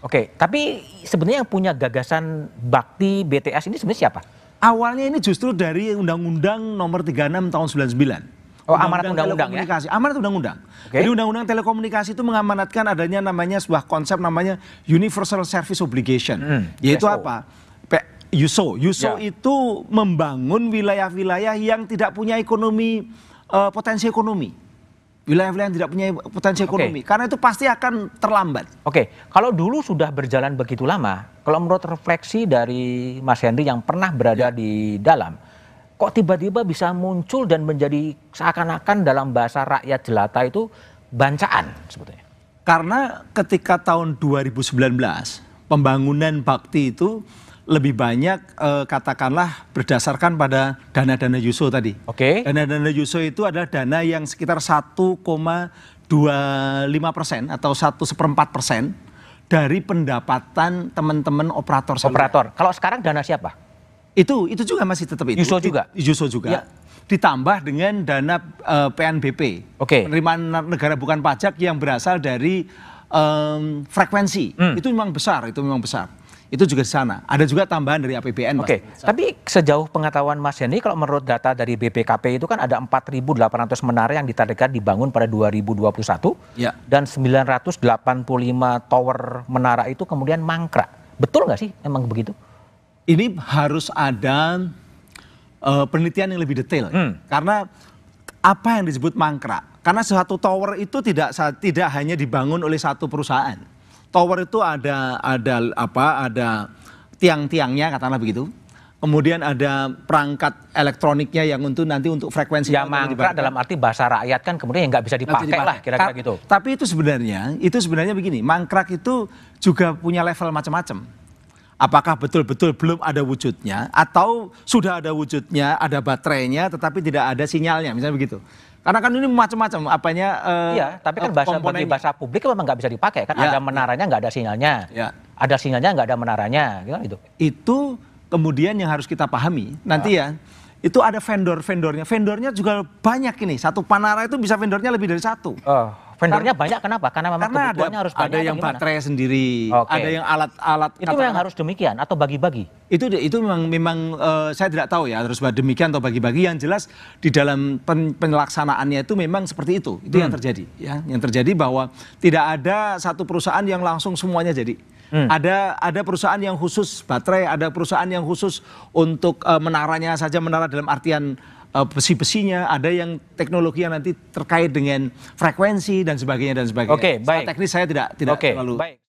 Oke, tapi sebenarnya yang punya gagasan bakti BTS ini sebenarnya siapa? Awalnya ini justru dari Undang-Undang Nomor 36 Tahun 99. Oh, amanat undang-undang ya. Amanat undang-undang. Okay. Jadi undang-undang telekomunikasi itu mengamanatkan adanya namanya sebuah konsep namanya universal service obligation. Hmm, hmm. yaitu SO. apa? USO. USO yeah. Ya. itu membangun wilayah-wilayah yang tidak punya ekonomi uh, potensi ekonomi wilayah-wilayah yang tidak punya potensi ekonomi. Okay. Karena itu pasti akan terlambat. Oke, okay. kalau dulu sudah berjalan begitu lama, kalau menurut refleksi dari Mas Henry yang pernah berada yeah. di dalam, kok tiba-tiba bisa muncul dan menjadi seakan-akan dalam bahasa rakyat jelata itu bancaan sebetulnya? Karena ketika tahun 2019 pembangunan bakti itu lebih banyak eh, katakanlah berdasarkan pada dana-dana Yuso tadi. Oke. Okay. Dana-dana Yuso itu adalah dana yang sekitar 1,25 persen atau satu seperempat persen dari pendapatan teman-teman operator. Operator. Kalau sekarang dana siapa? Itu itu juga masih tetap itu. Yuso juga. Yuso juga. Ya. Ditambah dengan dana uh, eh, PNBP. Oke. Okay. Penerimaan negara bukan pajak yang berasal dari um, frekuensi. Hmm. Itu memang besar. Itu memang besar itu juga di sana. Ada juga tambahan dari APBN. Oke, okay. tapi sejauh pengetahuan Mas Yeni, kalau menurut data dari BPKP itu kan ada 4.800 menara yang ditargetkan dibangun pada 2021 ya. dan 985 tower menara itu kemudian mangkrak. Betul nggak sih emang begitu? Ini harus ada uh, penelitian yang lebih detail hmm. karena apa yang disebut mangkrak? Karena satu tower itu tidak tidak hanya dibangun oleh satu perusahaan tower itu ada ada apa ada tiang-tiangnya katakanlah begitu. Kemudian ada perangkat elektroniknya yang untuk nanti untuk frekuensi yang mangkrak dalam arti bahasa rakyat kan kemudian nggak bisa dipakai, dipakai lah kira-kira gitu. Tapi itu sebenarnya itu sebenarnya begini, mangkrak itu juga punya level macam-macam apakah betul-betul belum ada wujudnya atau sudah ada wujudnya, ada baterainya tetapi tidak ada sinyalnya, misalnya begitu. Karena kan ini macam-macam apanya uh, Iya, tapi kan eh, bahasa bagi bahasa publik memang nggak bisa dipakai kan ya. ada iya. menaranya nggak ada sinyalnya. Ya. Ada sinyalnya nggak ada menaranya, gitu. Itu kemudian yang harus kita pahami ya. nanti iya. ya. Itu ada vendor-vendornya. Vendornya juga banyak ini. Satu panara itu bisa vendornya lebih dari satu. Oh. Vendornya banyak kenapa? Karena memang Karena kebutuhannya ada, harus banyak. Ada yang baterai sendiri, okay. ada yang alat-alat. Itu memang harus demikian atau bagi-bagi? Itu itu memang memang uh, saya tidak tahu ya harus demikian atau bagi-bagi. Yang jelas di dalam pen, penelaksanaannya itu memang seperti itu. Itu hmm. yang terjadi ya. Yang terjadi bahwa tidak ada satu perusahaan yang langsung semuanya jadi. Hmm. Ada ada perusahaan yang khusus baterai, ada perusahaan yang khusus untuk uh, menaranya saja menara dalam artian uh, besi-besinya, ada yang teknologi yang nanti terkait dengan frekuensi dan sebagainya dan sebagainya. Oke, okay, baik. teknis saya tidak tidak okay, terlalu baik.